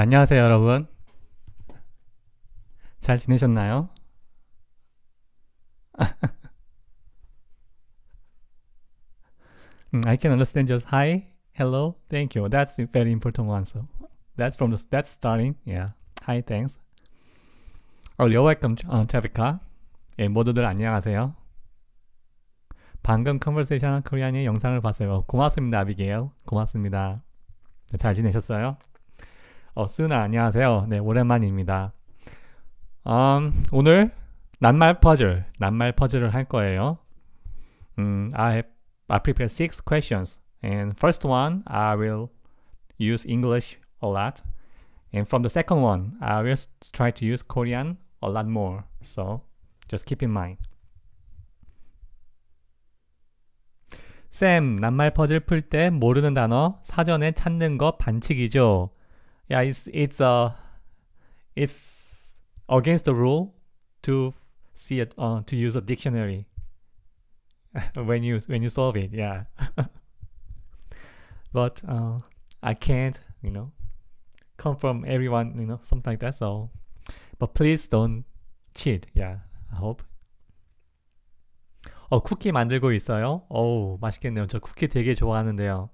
안녕하세요 여러분 잘 지내셨나요? I can understand just hi, hello, thank you. That's a very important one. So that's from the that's starting. Yeah. Hi, thanks. Oh, you're welcome, uh, Chavika. 예, 모두들 안녕하세요. 방금 컨버세이션 코리안의 영상을 봤어요. 고맙습니다, 아비게요. 고맙습니다. 잘 지내셨어요? 어, 수은아 안녕하세요. 네, 오랜만입니다. 음, 오늘 낱말 퍼즐, 낱말 퍼즐을 할 거예요. 음, I have I prepared six questions. And first one, I will use English a lot. And from the second one, I will try to use Korean a lot more. So just keep in mind. 쌤, 낱말 퍼즐 풀 때 모르는 단어 사전에 찾는 거 반칙이죠. yeah, it's it's uh it's against the rule to see it uh, to use a dictionary when you when you solve it. Yeah, but uh, I can't, you know, come from everyone, you know, something like that. So, but please don't cheat. Yeah, I hope. 어, 쿠키 만들고 있어요? 어우, 맛있겠네요. 저 쿠키 되게 좋아하는데요.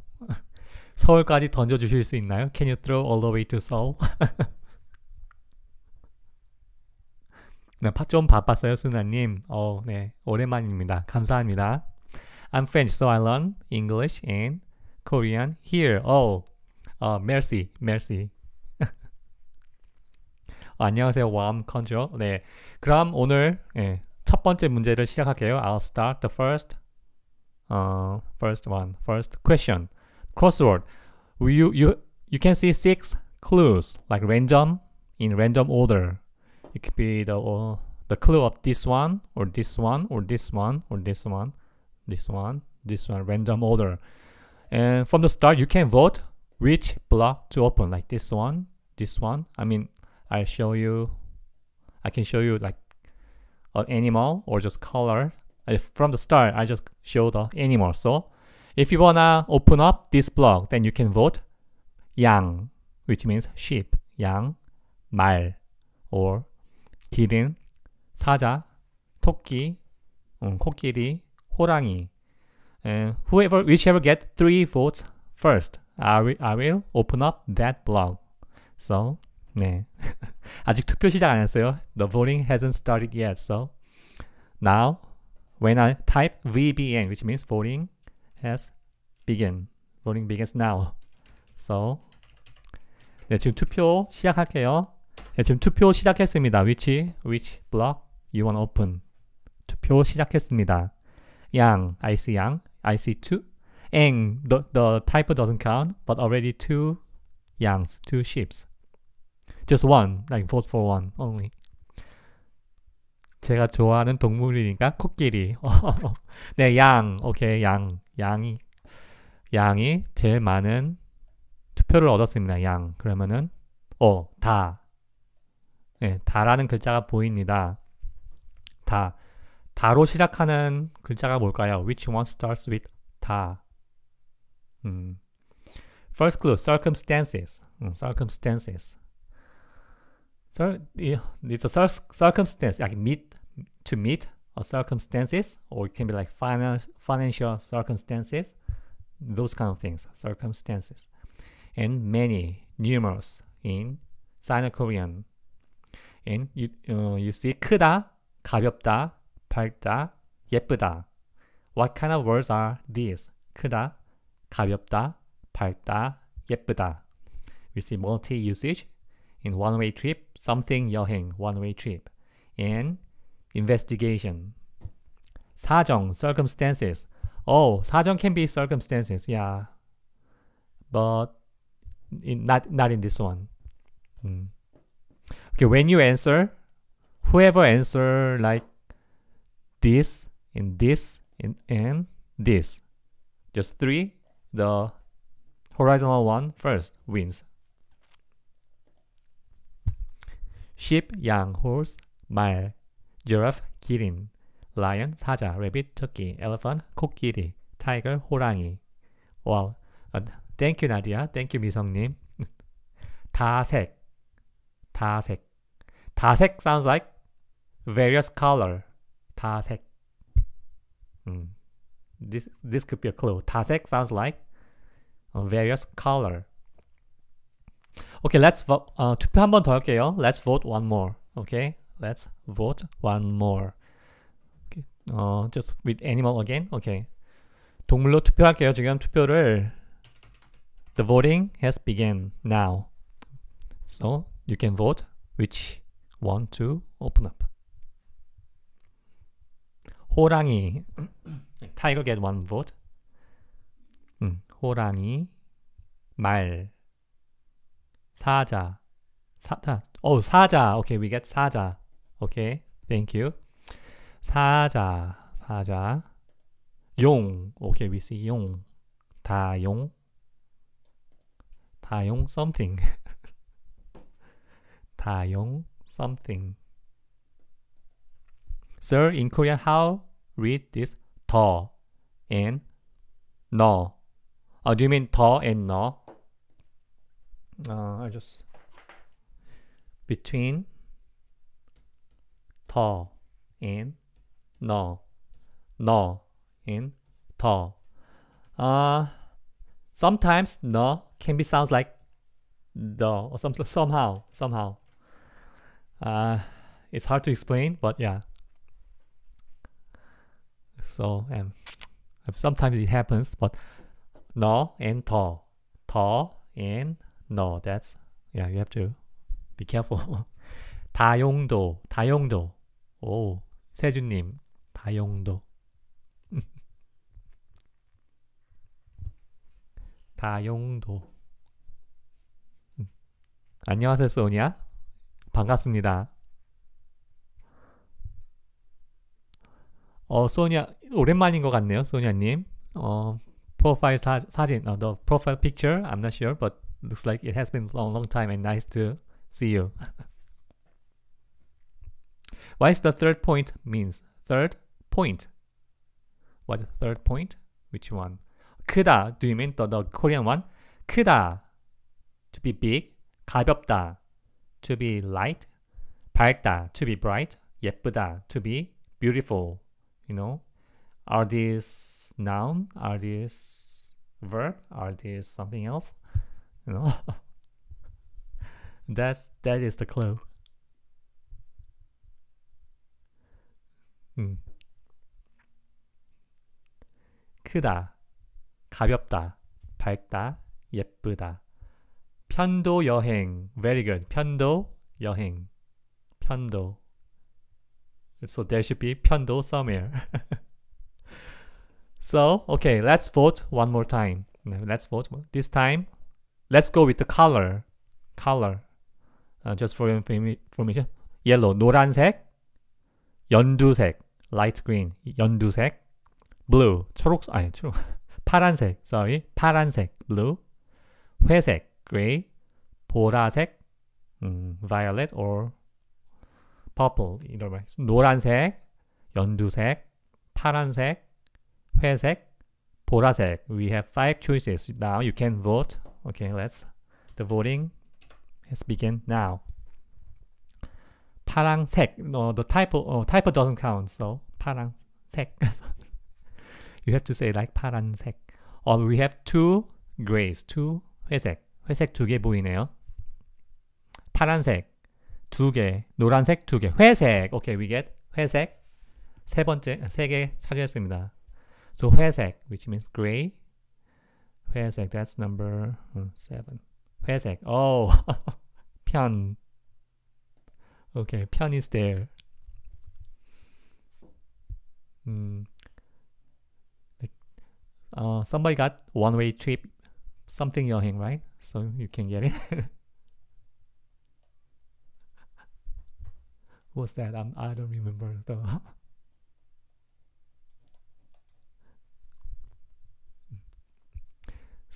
서울까지 던져주실 수 있나요? Can you throw all the way to Seoul? 네, 좀 바빴어요, 수나님. 어, 네, 오랜만입니다. 감사합니다. I'm French, so I learn English and Korean here. Oh, uh, merci, merci. 안녕하세요, 웜 컨죠. 네, 그럼 오늘 네, 첫 번째 문제를 시작할게요. I'll start the first, uh, first one, first question. crossword, you, you, you can see six clues, like random, in random order. It could be the, uh, the clue of this one, or this one, or this one, or this one, this one, this one, random order. And from the start, you can vote which block to open, like this one, this one. I mean, I show you, I can show you like an animal or just color. If from the start, I just show the animal. So if you wanna open up this blog, then you can vote yang, which means sheep, 양, 말, or 기린, 사자, 토끼, 음, 코끼리, 호랑이. And whoever, whichever get three votes first, I will, I will open up that blog. So, 네. 아직 투표 시작 안 했어요. The voting hasn't started yet. So, now when I type VBN, which means voting, has begun. Voting begins now. So 네, 지금 투표 시작할게요. 네, 지금 투표 시작했습니다. Which which block you want open? 투표 시작했습니다. Yang, I see Yang, I see two. Eng, the the type doesn't count, but already two Yangs, two sheeps. Just one, like vote for one only. 제가 좋아하는 동물이니까 코끼리. 네, 양. 오케이, 양. 양이 양이 제일 많은 투표를 얻었습니다. 양. 그러면은 어, 다. 네, 다라는 글자가 보입니다. 다. 다로 시작하는 글자가 뭘까요? Which one starts with 다? 음. First clue, circumstances. 음, circumstances. It's a circumstance, like meet, to meet, Uh, circumstances, or it can be like financial circumstances, those kind of things, circumstances, and many, numerous in Sino-Korean. And you, uh, you see 크다, 가볍다, 밝다, 예쁘다. What kind of words are these? 크다, 가볍다, 밝다, 예쁘다. We see multi-usage in one-way trip, something 여행, one-way trip. And investigation. 사정, circumstances. Oh, 사정 can be circumstances. Yeah. But in, not not in this one. Mm. Okay, when you answer, whoever answer like this and this and, and this. Just three, the horizontal one first wins. Sheep, young horse, mile. giraffe 기린, lion 사자, rabbit 토끼, elephant 코끼리, tiger 호랑이. 와우. Wow. 땡큐 나디아, 땡큐 미성님. 다색, 다색, 다색 sounds like various color. 다색. 음. This this could be a clue. 다색 sounds like various color. Okay, let's vote. 어, 투표 한 번 더 할게요. Let's vote one more. Okay. let's vote one more. Okay. 어, just with animal again. Okay. 동물로 투표할게요. 지금 투표를 The voting has begun now. So you can vote which one to open up. 호랑이 Tiger get one vote. 음, 호랑이 말 사자 사자 어 사자 okay we get 사자 오케이. Thank you. 사자. 사자. 용. 오케이. We see 용. 다용. 다용 something. 다용 something. Sir, in Korean, how read this 더 and no? Uh, do you mean 더 and no? Uh, I just between Tall, in no no in tall. uh sometimes no can be sounds like do or some somehow somehow uh it's hard to explain but yeah so um sometimes it happens but no and tall, tall and no that's yeah you have to be careful 다용도 다용도 오, 세준님, 다용도. 다용도. 음. 안녕하세요, 소니아. 반갑습니다. 어, 소니아, 오랜만인 것 같네요, 소니아님. 어, profile 사, 사진, uh, the profile picture, I'm not sure, but looks like it has been a long time and nice to see you. Why is the third point means? Third point. What third point? Which one? 크다. Do you mean the, the Korean one? 크다. To be big. 가볍다. To be light. 밝다. To be bright. 예쁘다. To be beautiful. You know? Are these noun? Are these verb? Are these something else? You know? That's that is the clue. 음. 크다, 가볍다, 밝다, 예쁘다. 편도 여행, very good. 편도 여행, 편도. So there should be 편도 somewhere. so okay, let's vote one more time. Let's vote this time. Let's go with the color. Color. Uh, just for information, yellow 노란색, 연두색. light green 연두색, blue 초록 아니 초록 파란색 sorry 파란색 blue 회색 gray 보라색 음, violet or purple 이런 말 노란색 연두색 파란색 회색 보라색 we have five choices now you can vote okay let's the voting has begin now 파랑색. No, the typo, oh, typo doesn't count. So 파랑색. you have to say like 파란색. Or we have two grays, two 회색. 회색 두 개 보이네요. 파란색 두 개, 노란색 두 개, 회색. Okay, we get 회색. 세 번째, 세개 차지했습니다. So 회색, which means gray. 회색, that's number seven. 회색. Oh, 편. Okay, pianist h e r e Mm. Uh, somebody got one-way trip, something y 여행, right? So you can get it. What's that? I'm, I don't remember though.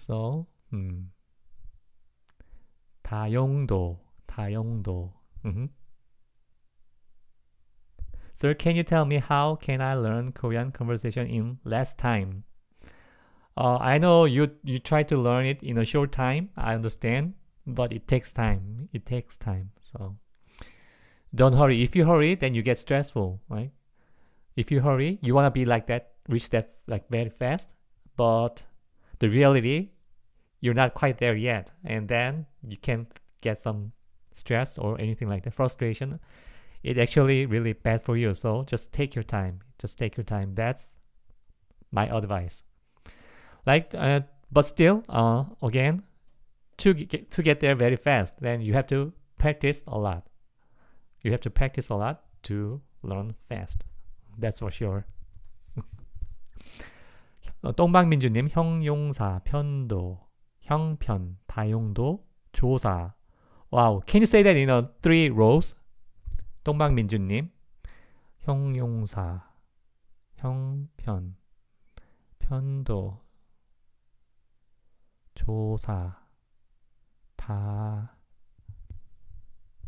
so, 음. 다용도, 다용도. Mm -hmm. Sir, can you tell me how can I learn Korean conversation in less time? Uh, I know you you try to learn it in a short time. I understand, but it takes time. It takes time. So don't hurry. If you hurry, then you get stressful, right? If you hurry, you wanna be like that, reach that like very fast. But the reality, you're not quite there yet, and then you can get some stress or anything like that, frustration it actually really bad for you. So just take your time. Just take your time. That's my advice. Like, uh, but still, uh, again, to get, to get there very fast, then you have to practice a lot. You have to practice a lot to learn fast. That's for sure. 똥방민주님 형용사 편도 형편 다용도 조사. Wow, can you say that in uh, three rows? 똥박민주님, 형용사, 형편, 편도, 조사, 다,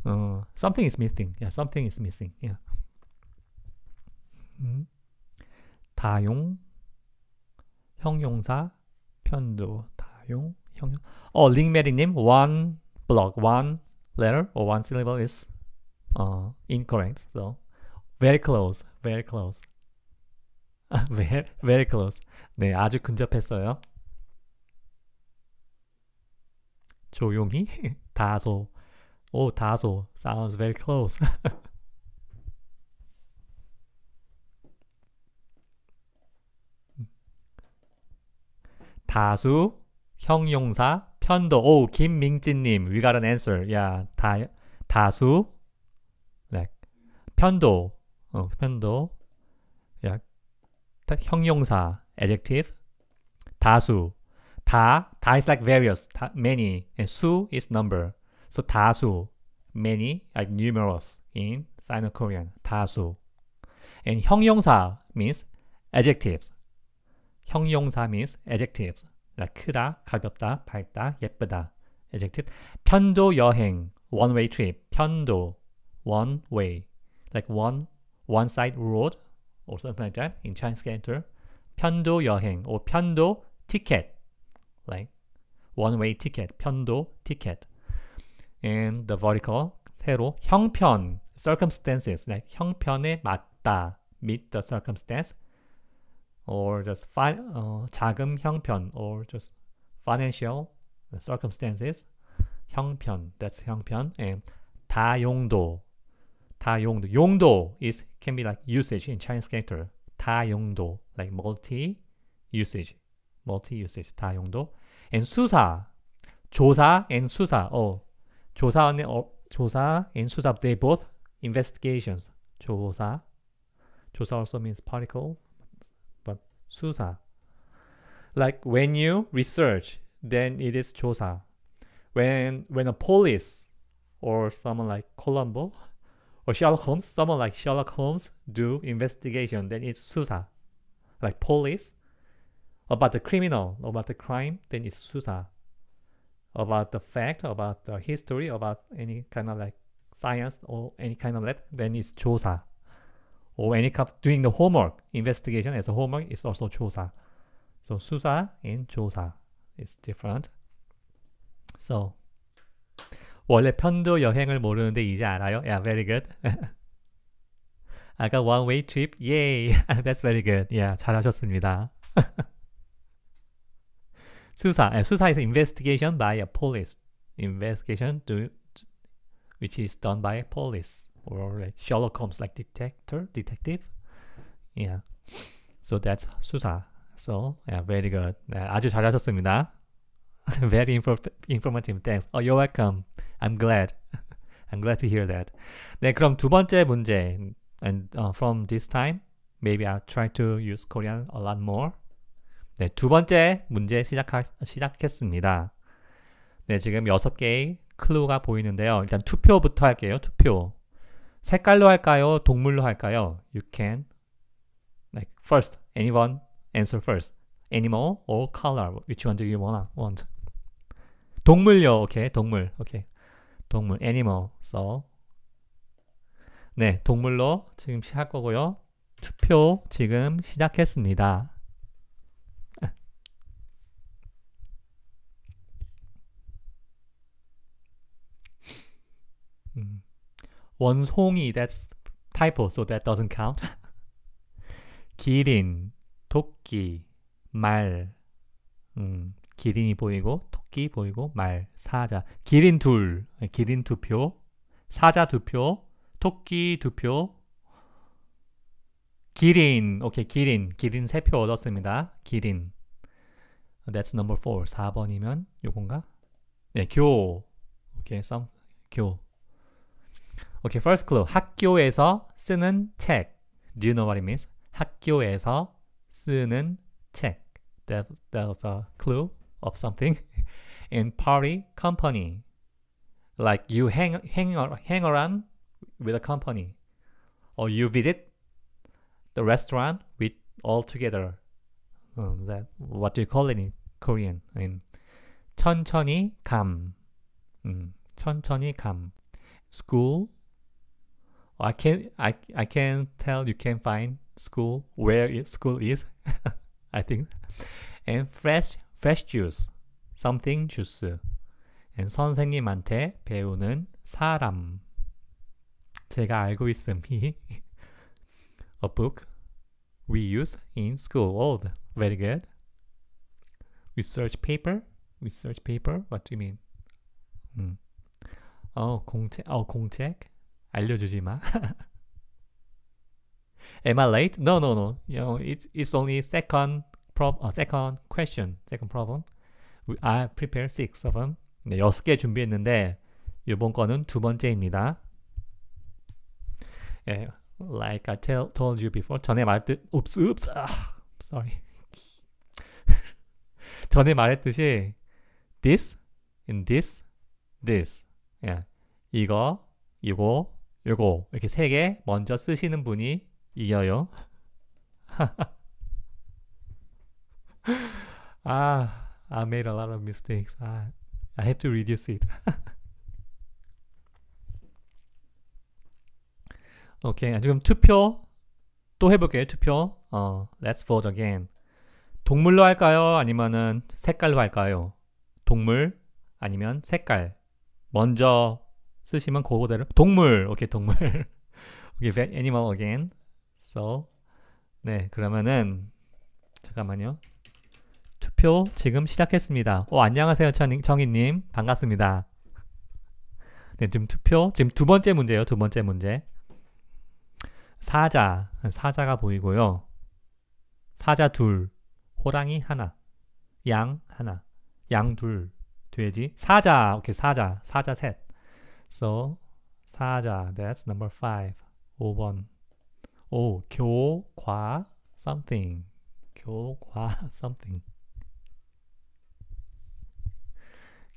어, something is missing. Yeah, something is missing. Yeah. 음, 다용, 형용사, 편도, 다용, 형용. 어, 링메리님, one block, one letter or one syllable is 어, incorrect. So very close, very close. very, very close. 네, 아주 근접했어요. 조용히 다소 오 다소 sounds very close 다수 형용사 편도 오 김민진님 we got an answer 야 yeah, 다, 다수 편도, 어, 편도, 야, 형용사, adjective, 다수, 다, 다 is like various, 다, many, and 수 is number. So 다수, many, like numerous in Sino-Korean, 다수. And 형용사 means adjectives. 형용사 means adjectives. like 크다, 가볍다, 밝다, 예쁘다. adjective. 편도 여행, one way trip. 편도, one way. like one one side road or something like that in Chinese character. 편도 여행 or 편도 ticket, like one way ticket, 편도 ticket. And the vertical 세로 형편 circumstances like 형편에 맞다 meet the circumstance or just fi, uh, 자금 형편 or just financial circumstances 형편 that's 형편 and 다용도 다용도. 용도 is can be like usage in Chinese character. 다용도 like multi usage. multi usage 다용도. and 수사 조사 and 수사. 어. 조사 and 어, 조사 and 수사 they both investigations. 조사. 조사 also means particle but 수사. Like when you research then it is 조사. When when a police or someone like Colombo or Sherlock Holmes, someone like Sherlock Holmes do investigation, then it's Susa, like police. About the criminal, about the crime, then it's Susa. About the fact, about the history, about any kind of like science or any kind of that, then it's Chosa. Or when it comes doing the homework, investigation as a homework is also Chosa. So Susa and Chosa is different. So 원래 편도 여행을 모르는데 이제 알아요? Yeah, very good. I got one way trip. Yay. That's very good. Yeah, 잘하셨습니다. 수사, 아, 수사에서 investigation by a police. investigation to which is done by police or like Sherlock Holmes like detector, detective. Yeah. So that's 수사. So, yeah, very good. 네, 아주 잘하셨습니다. Very infor informative. Thanks. Oh, you're welcome. I'm glad. I'm glad to hear that. 네, 그럼 두 번째 문제. And uh, from this time, maybe I'll try to use Korean a lot more. 네, 두 번째 문제 시작하, 시작했습니다. 네, 지금 여섯 개의 클루가 보이는데요. 일단 투표부터 할게요. 투표. 색깔로 할까요? 동물로 할까요? You can like first anyone answer first. Animal or color? Which one do you wanna want? 동물요. 오케이. 동물. 오케이. 동물 애니 i m 써. 네, 동물로 지금 시작 할 거고요. 투표 지금 시작했습니다. 음. 원송이 that's typo so that doesn't count. 기린, 토끼, 말. 음. 기린이 보이고 토끼 보이고 말, 사자. 기린 둘, 네, 기린 두 표, 사자 두 표, 토끼 두 표, 기린, 오케이 기린, 기린 세 표 얻었습니다. 기린. That's number four. 4번이면 요건가? 네, 교. 오케이, 썸 교. 오케이, first clue. 학교에서 쓰는 책. Do you know what it means? 학교에서 쓰는 책. That, that was a clue. of something in party company. Like you hang hang hang around with a company, or you visit the restaurant with all together. Um, that what do you call it in Korean? I mean, 천천히 감. 음, 천천히 감. School. I can I I can tell you can find school where school is. I think, and fresh fresh juice, something juice. 선생님한테 배우는 사람. 제가 알고 있음이 a book we use in school. Old. Very good. Research paper. Research paper. What do you mean? 음. 어 공책. 어 공책. 알려주지 마. Am I late? No, no, no. You know, it's it's only second prob, uh, second question, second problem. I prepare six of them. 네, 6개 준비했는데 이번 거는 두 번째입니다. 예, like I tell, told you before. 전에 말했듯 oops, oops. 아, sorry. 전에 말했듯이 this, in this, this. 예. 이거, 이거, 요거 이렇게 세 개 먼저 쓰시는 분이 이겨요. ah, I made a lot of mistakes. I, ah, I have to reduce it. 오케이. 아, 지금 투표 또 해볼게요. 투표. 어, let's vote again. 동물로 할까요? 아니면은 색깔로 할까요? 동물 아니면 색깔. 먼저 쓰시면 그거대로 동물. 오케이, 동물. 오케이, animal again. So 네, 그러면은 잠깐만요. 투표 지금 시작했습니다. 오, 어, 안녕하세요, 정희님. 반갑습니다. 네, 지금 투표, 지금 두 번째 문제예요. 두 번째 문제. 사자, 사자가 보이고요. 사자 둘, 호랑이 하나, 양 하나, 양 둘, 돼지, 사자, 오케이, 사자, 사자 셋. So, 사자, that's number five. 5번. 오, 교, 과, something. 교, 과, something.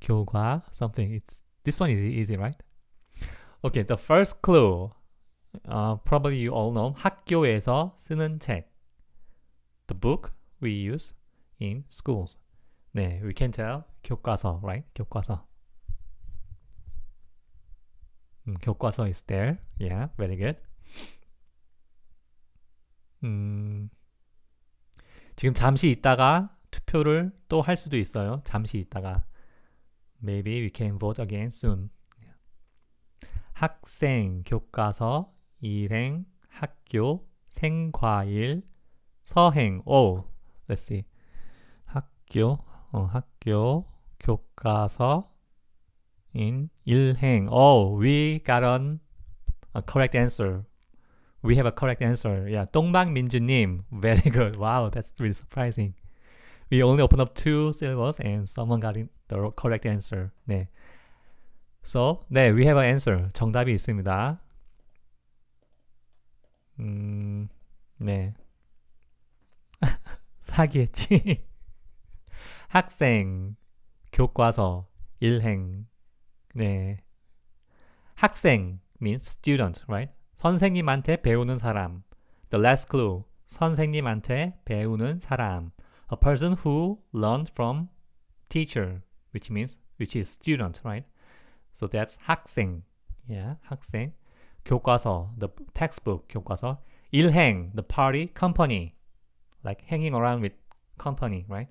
교과 something. It's this one is easy, right? Okay, the first clue. Uh, probably you all know 학교에서 쓰는 책. The book we use in schools. 네, we can tell 교과서, right? 교과서. 음, 교과서 is there. Yeah, very good. 음, 지금 잠시 있다가 투표를 또 할 수도 있어요. 잠시 있다가. Maybe we can vote again soon. 학생, 교과서, 일행, 학교, 생과일, 서행. 오, let's see. 학교, 어, 학교, 교과서, 인, 일행. 오, we got an, a correct answer. We have a correct answer. Yeah, 동방민주님, very good. Wow, that's really surprising. We only opened up two syllables and someone got it the correct answer. 네. So, 네, we have an answer. 정답이 있습니다. 음, 네. 사기했지. 학생, 교과서, 일행. 네. 학생 means student, right? 선생님한테 배우는 사람. The last clue. 선생님한테 배우는 사람. A person who learned from teacher. which means which is student, right? So that's 학생. Yeah, 학생. 교과서, the textbook, 교과서. 일행, the party, company. Like hanging around with company, right?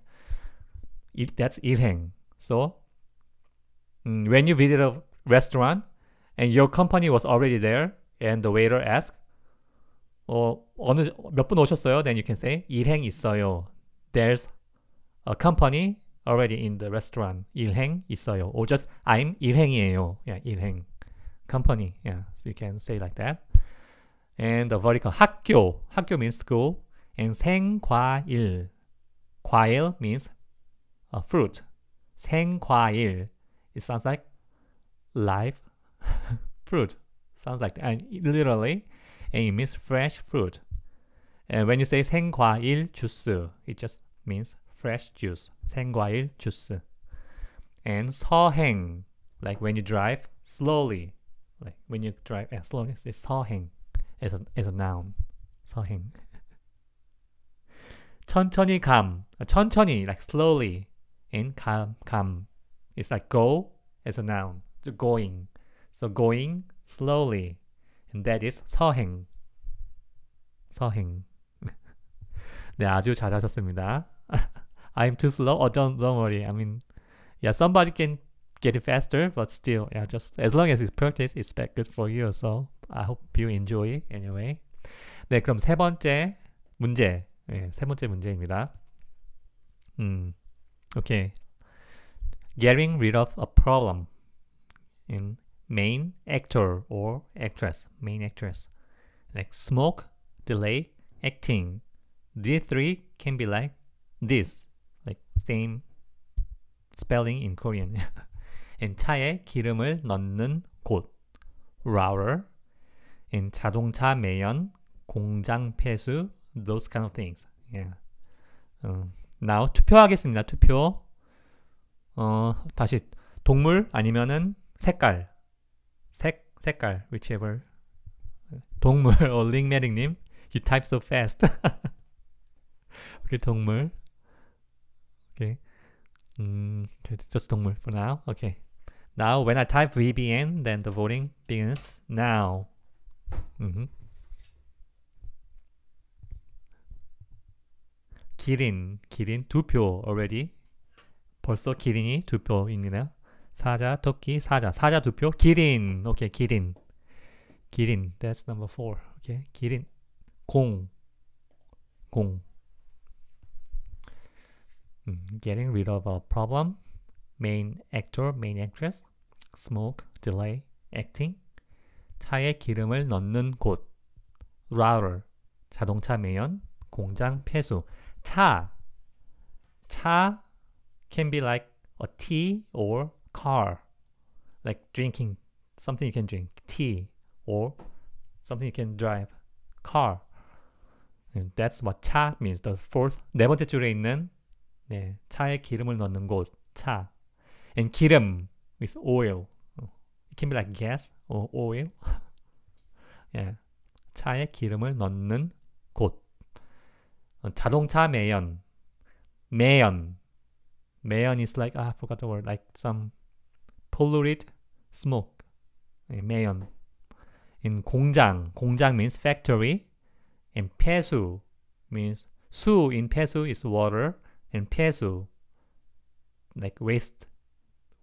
It, that's 일행. So mm, when you visit a restaurant and your company was already there and the waiter asks, 어, 어느 몇분 오셨어요? Then you can say 일행 있어요. There's a company already in the restaurant. 일행 있어요. Or just I'm 일행이에요. Yeah, 일행. Company. Yeah, so you can say like that. And the vertical 학교. 학교 means school. And 생과일. 과일 means a fruit. 생과일. It sounds like live fruit. Sounds like And literally, and it means fresh fruit. And when you say 생과일 juice, it just means fresh juice, 생과일 juice. And 서행, like when you drive slowly, like when you drive as slowly, it's, 서행, as a, as a noun, 서행. 천천히 감, 천천히, like slowly, and 감, 감. It's like go as a noun, the going. So going slowly, and that is 서행. 서행. 네, 아주 잘하셨습니다. I'm too slow or oh, don't don't worry. I mean, yeah, somebody can get it faster, but still, yeah, just as long as it's practice, it's back good for you. So I hope you enjoy anyway. 네, 그럼 세 번째 문제, 네, 세 번째 문제입니다. 음, okay. Getting rid of a problem in main actor or actress, main actress, like smoke, delay, acting. D3 can be like this like same spelling in Korean. and 차에 기름을 넣는 곳 rower and 자동차 매연 공장 폐수 those kind of things. Yeah. Um, now 투표하겠습니다. 투표. 어, 다시 동물 아니면은 색깔. 색 색깔 whichever. 동물 올링메릭 님. You type so fast. 오케이, 동물. Okay. Mm, okay, just don't move for now. Okay. Now, when I type VBN, then the voting begins now. Mm -hmm. 기린, 기린 두표 already. 벌써 기린이 두 표입니다. 사자, 토끼, 사자, 사자 두 표. 기린, 오케이, okay, 기린, 기린. That's number four. 오케이, okay, 기린. 공, 공. getting rid of a problem, main actor, main actress, smoke, delay, acting, 차에 기름을 넣는 곳, router, 자동차 매연, 공장 폐수, 차, 차 can be like a tea or car, like drinking, something you can drink, tea or something you can drive, car. And that's what 차 means, the fourth, 네 번째 줄에 있는 네, 차에 기름을 넣는 곳, 차. And 기름 is oil. It can be like gas or oil. 예, 차에 기름을 넣는 곳. 자동차 매연, 매연. 매연 is like, ah, I forgot the word, like some polluted smoke. 예, 매연. In 공장, 공장 means factory. And 폐수 means 수 in 폐수 is water. in Pyesu, like waste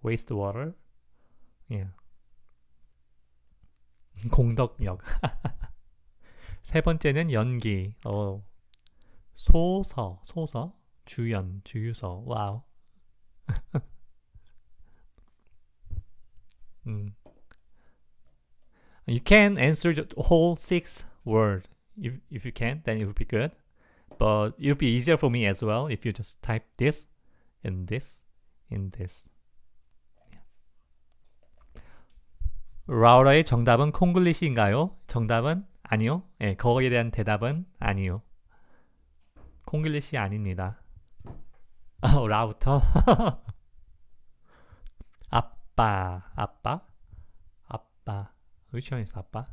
wastewater. Yeah. 공덕역. 세 번째는 연기. 어. 소서, 소서, 주연, 주유서. 와우. 음. You can answer the whole six word. If if you can, then it would be good. but it'll be easier for me as well if you just type this and this and this. 라우라의 정답은 콩글리시인가요? 정답은 아니요. 예, 거기에 대한 대답은 아니요. 콩글리시 아닙니다. 아, 라우터. 아빠, 아빠, 아빠. Which one is 아빠?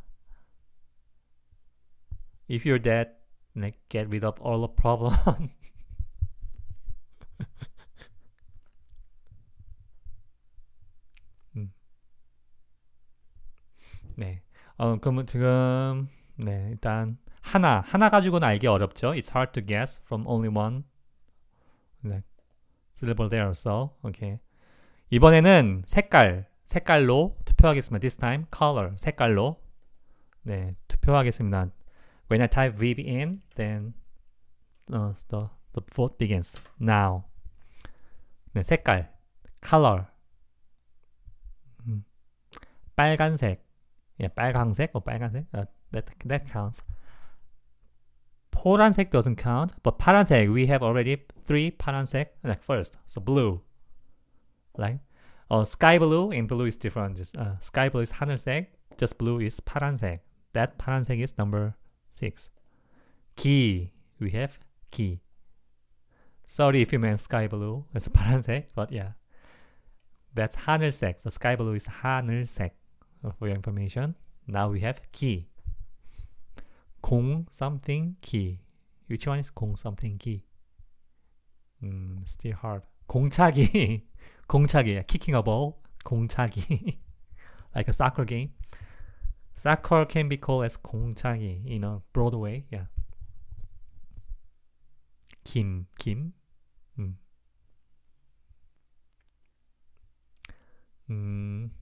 If your dad like get rid of all the problem. 음. 네. 어 그러면 지금 네 일단 하나 하나 가지고는 알기 어렵죠. It's hard to guess from only one like, syllable there. So okay. 이번에는 색깔 색깔로 투표하겠습니다. This time color 색깔로 네 투표하겠습니다. When I type VBN, then uh, the, the vote begins now. 네, 색깔, color. 음, 빨간색, yeah, 빨강색, or 빨간색, uh, that, that counts. 파란색 doesn't count, but 파란색, we have already three 파란색, like first, so blue. Like, uh, sky blue and blue is different. Just, uh, sky blue is 하늘색, just blue is 파란색. That 파란색 is number six. Key. We have key. Sorry if you meant sky blue. It's 파란색, but yeah. That's 하늘색. So sky blue is 하늘색. For your information. Now we have key. 공 something key. Which one is 공 something key? Mm, still hard. 공차기. 공차기. Kicking a ball. 공차기. like a soccer game. Soccer can be called as 공창이 in a broad way. Yeah. 김, 김. 음. 음.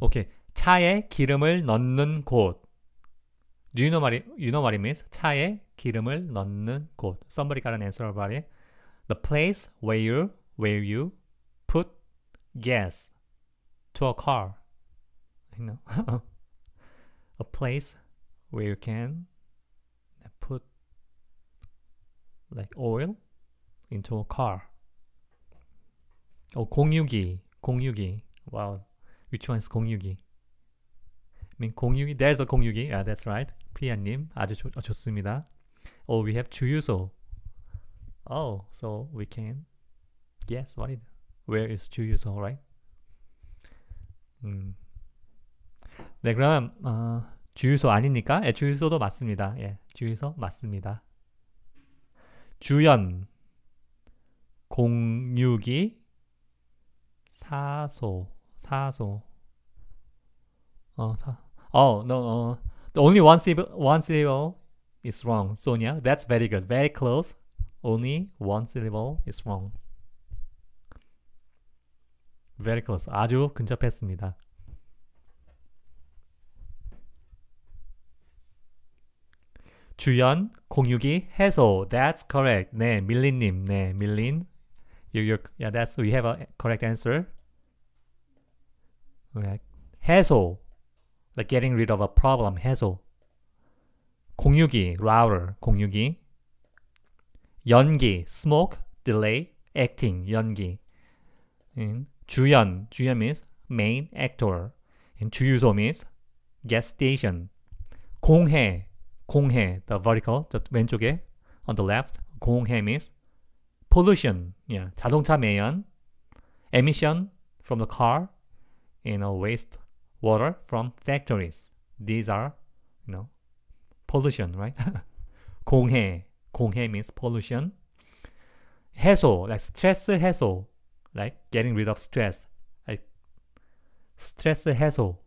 오케이. 차에 기름을 넣는 곳. Do you know what it, you know what it means? 차에 기름을 넣는 곳. Somebody got an answer about it. The place where you where you put gas to a car. You know. a place where you can put like oil into a car. Oh, 공유기, 공유기. Wow, which one is 공유기? I mean, 공유기. There's a 공유기. Yeah, that's right. 피아님, 아주 좋, 좋습니다. Oh, we have 주유소. Oh, so we can guess what it. Where is 주유소, right? 음. 네, 그럼 어, 주유소 아닙니까? 예, 주유소도 맞습니다. 예, 주유소 맞습니다. 주연, 공유기, 사소, 사소. 어, 사, oh, no, uh, the only one syllable, one syllable is wrong, Sonia. That's very good, very close. Only one syllable is wrong. Very close. 아주 근접했습니다. 주연 공유기 해소. That's correct. 네, 밀린님. 네, 밀린. You, you, yeah, that's we have a correct answer. right 해소. Like getting rid of a problem. 해소. 공유기 router. 공유기. 연기 smoke delay acting 연기. And 주연 주연 means main actor. And 주유소 means gas station. 공해 공해, the vertical, the 왼쪽에 on the left, 공해 means pollution, yeah, 자동차 매연, emission from the car, you know, waste water from factories. These are, you know, pollution, right? 공해, 공해 means pollution. 해소, like stress 해소, like getting rid of stress, like stress 해소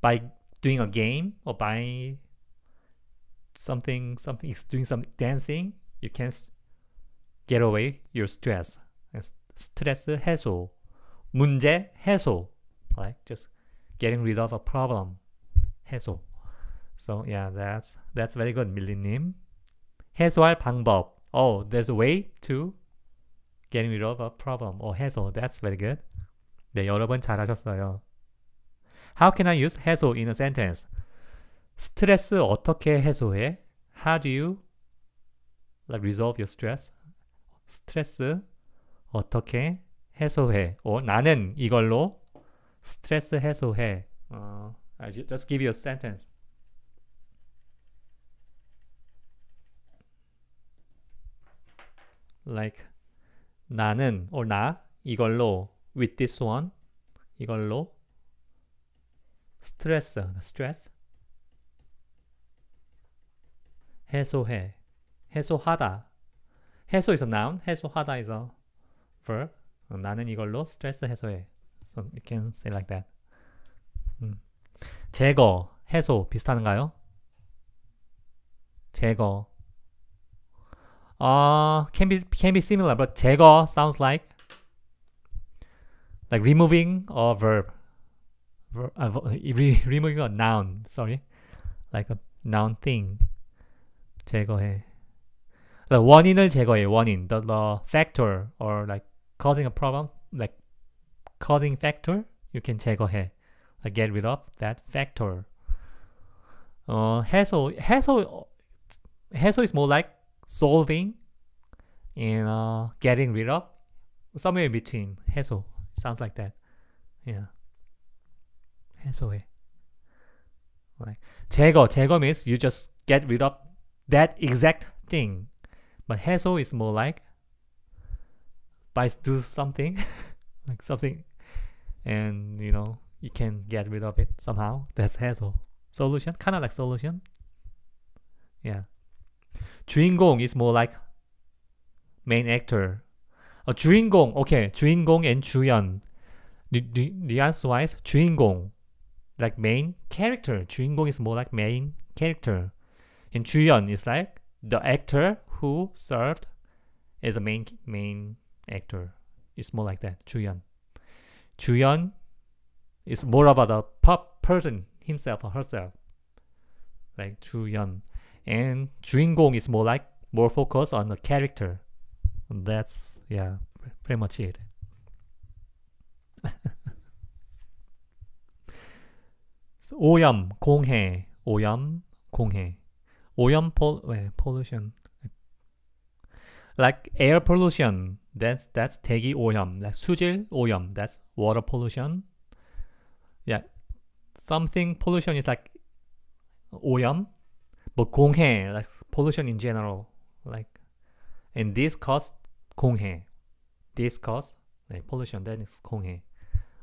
by doing a game or by something something doing some dancing you can get away your stress stress 해소 문제 해소 like just getting rid of a problem 해소 so yeah that's that's very good 밀리님 해소할 방법 oh there's a way to getting rid of a problem or 해소 that's very good 네 여러분 잘하셨어요 how can I use 해소 in a sentence 스트레스 어떻게 해소해? How do you like resolve your stress? 스트레스 어떻게 해소해? 어, 나는 이걸로 스트레스 해소해. 어, I just give you a sentence. like 나는 or 나 이걸로 with this one 이걸로 스트레스 stress 해소해, 해소하다. 해소에서 noun, 해소하다에서 verb. 나는 이걸로 스트레스 해소해. So you can say like that. 음. 제거, 해소 비슷한가요? 제거. 아, uh, can be can be similar, but 제거 sounds like like removing a verb, verb uh, removing a noun. Sorry, like a noun thing. 제거해. The 원인을 제거해. 원인. The, the factor or like causing a problem, like causing factor, you can 제거해. Like get rid of that factor. 어, 해소. 해소. 해소 is more like solving and uh, getting rid of. Somewhere in between. 해소. Sounds like that. Yeah. 해소해. Like 제거. 제거 means you just get rid of that exact thing. But hassle is more like by do something, like something, and you know you can get rid of it somehow. That's hassle. Solution, kind of like solution. Yeah. 주인공 is more like main actor. A 주인공, okay, 주인공 and 주연. The, the, the answer is 주인공, like main character. 주인공 is more like main character. In Chuyeon is like the actor who served as a main main actor. It's more like that. Chuyeon. Chuyeon is more about the pop person himself or herself. Like Chuyeon. And Juingong is more like more focused on the character. That's yeah, pretty much it. so, 오염, 공해, 오염, 공해. 오염 왜 pollution like air pollution that's that's 대기 오염 like 수질 오염 that's water pollution yeah something pollution is like 오염 but 공해 like pollution in general like and this cause 공해 this cause like pollution that is 공해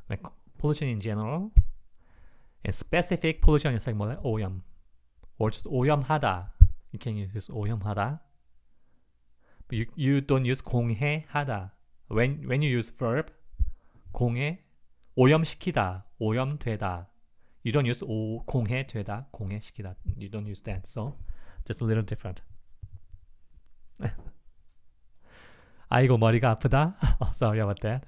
like pollution in general and specific pollution is like more like 오염 or just 오염하다. You can use 오염하다. But you, you don't use 공해하다. When, when you use verb, 공해, 오염시키다, 오염되다. You don't use 오, 공해되다, 공해시키다. You don't use that. So just a little different. 아이고 머리가 아프다. Oh, sorry about that.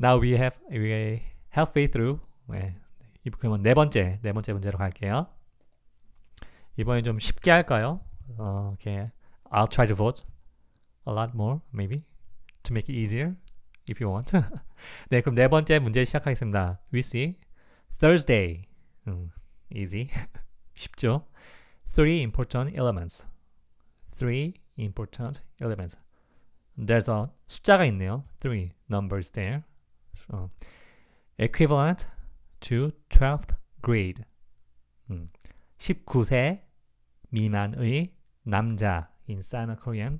Now we have we halfway through. 네, 이부분네 번째 네 번째 문제로 갈게요. 이번에 좀 쉽게 할까요? 어, okay. I'll try to vote a lot more, maybe, to make it easier, if you want. 네, 그럼 네 번째 문제 시작하겠습니다. We see Thursday. 음, easy. 쉽죠? Three important elements. Three important elements. There's a 숫자가 있네요. Three numbers there. 어, equivalent to 12th grade. 음, 19세 미만의 남자 in Sino Korean,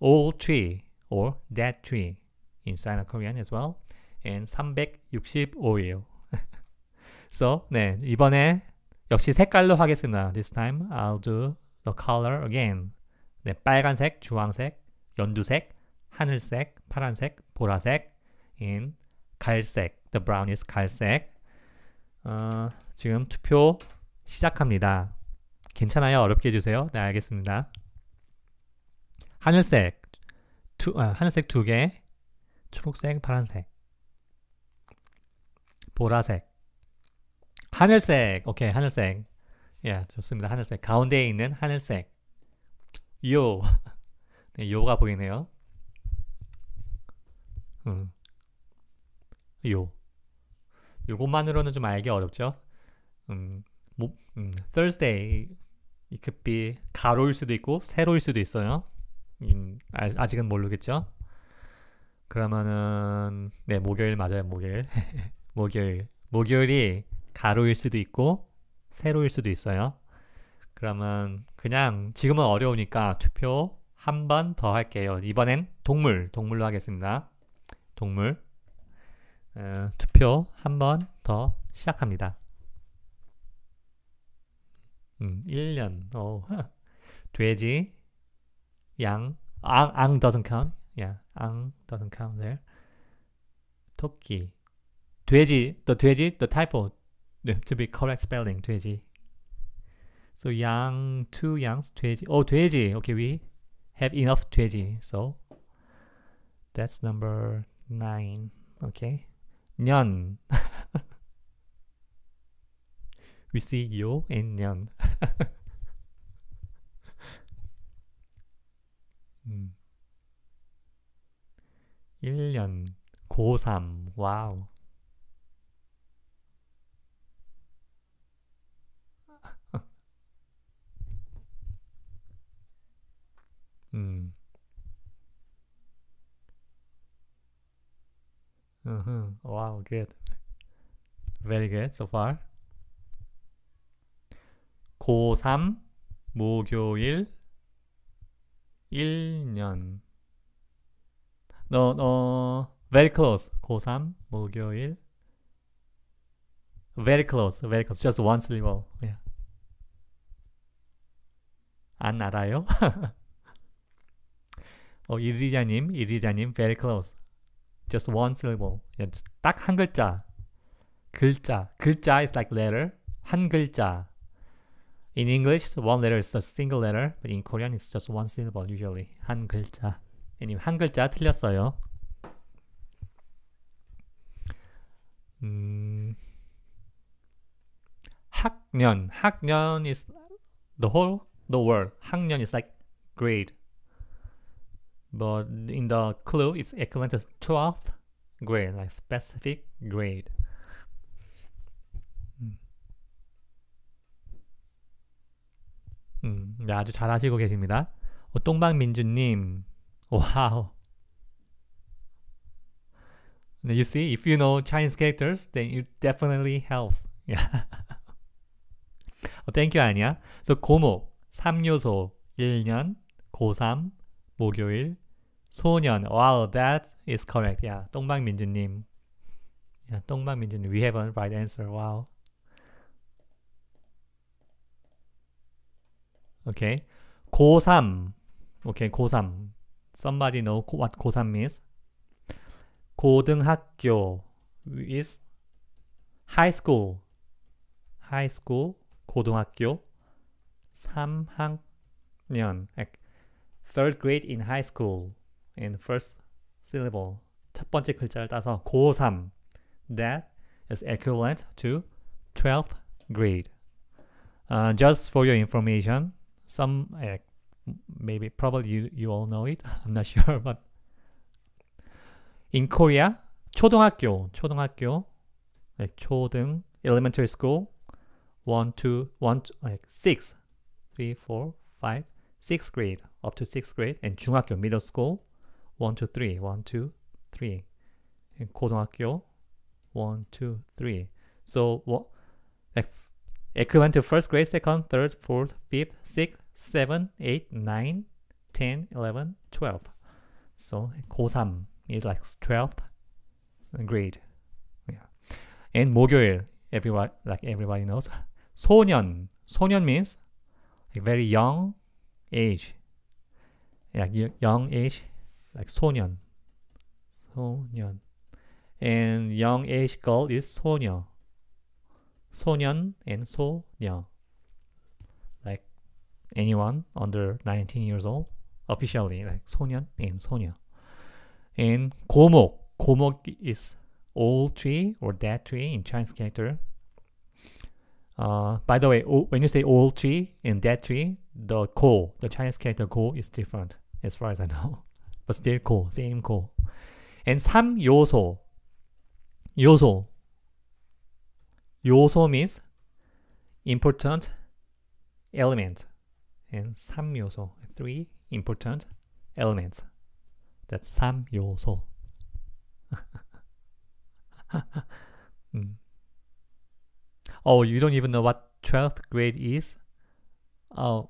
old tree or dead tree in Sino Korean as well, and 365일. so, 네, 이번에 역시 색깔로 하겠습니다. This time I'll do the color again. 네, 빨간색, 주황색, 연두색, 하늘색, 파란색, 보라색, in 갈색, the brown is 갈색. 어, 지금 투표 시작합니다. 괜찮아요. 어렵게 해주세요. 네, 알겠습니다. 하늘색, 두, 아, 하늘색 두 개, 초록색, 파란색, 보라색, 하늘색, 오케이, 하늘색. 예, 좋습니다. 하늘색. 가운데에 있는 하늘색. 요. 네, 요가 보이네요. 음. 요. 요것만으로는 좀 알기 어렵죠? 음, 뭐, 음, Thursday 이급히 가로일 수도 있고 세로일 수도 있어요. 음, 아, 직은 모르겠죠. 그러면은 네 목요일 맞아요 목요일 목요일 목요일이 가로일 수도 있고 세로일 수도 있어요. 그러면 그냥 지금은 어려우니까 투표 한 번 더 할게요. 이번엔 동물 동물로 하겠습니다. 동물 어, 투표 한 번 더 시작합니다. 음, 1년. 어. 돼지, 양, 앙, 앙 doesn't count. Yeah, 앙 doesn't count there. 토끼, 돼지, the 돼지, the typo, to be correct spelling, 돼지. So 양, two yangs, 돼지. Oh, 돼지. Okay, we have enough 돼지. So that's number nine. Okay, 년. we see yo and nyan. Hmm. 음. 1년 고3 와우 Uh -huh. Wow, good. Very good so far. 고3 목요일 1년 no, no, very close 고3 목요일 very close, very close, just one syllable yeah. 안 알아요? 어, 이리자님, 이리자님 very close just one syllable yeah, 딱한 글자 글자, 글자 is like letter 한 글자 In English, one letter is a single letter, but in Korean it's just one syllable usually. 한 글자. 아님 한 글자 틀렸어요. 음, 학년. 학년 is the whole the word. 학년 is like grade. But in the clue, it's equivalent to 12th grade, like specific grade. 음, 네, 아주 잘하시고 계십니다. 어, 똥방민주님, 와우. You see, if you know Chinese characters, then it definitely helps. Yeah. 어, thank you, 아니야. So 고목, 3요소, 1년, 고3, 목요일, 소년. Wow, that is correct. Yeah, 똥방민주님. Yeah, 똥방민주님, we have a right answer. Wow. o 오 a 이 고3. 오케이. 고3. Somebody know what 고3 means? 고등학교 is high school. high school 고등학교 3학년 third grade in high school in first syllable 첫 번째 글자를 따서 고3 that is equivalent to 12th grade. Uh, just for your information, some uh, maybe probably you, you all know it I'm not sure but in Korea 초등학교 초등학교 like 초등 elementary school 1 2 1 like 6 3 4 5 6th grade up to 6th grade and 중학교 middle school 1 2 3 1 2 3 and 고등학교 1 2 3 so what equivalent to first grade, second, third, fourth, fifth, sixth, seven, ninth, tenth, eleventh, twelfth. So 고3 is like 12th grade. Yeah. And 목요일, everyone like everybody knows. 소년, 소년 means like very young age. Like young age, like 소년. 소년. And young age girl is 소녀. 소년 and 소녀. Like anyone under 19 years old officially like 소년 and 소녀. And 고목. 고목 is old tree or dead tree in Chinese character. Uh, by the way, when you say old tree and dead tree, the ko, the Chinese character ko is different as far as I know. But still ko, same ko. And 삼 요소. 요소 요소 means important element. And 3요소, three important elements. That's 3요소. mm. Oh, you don't even know what 12th grade is? Oh,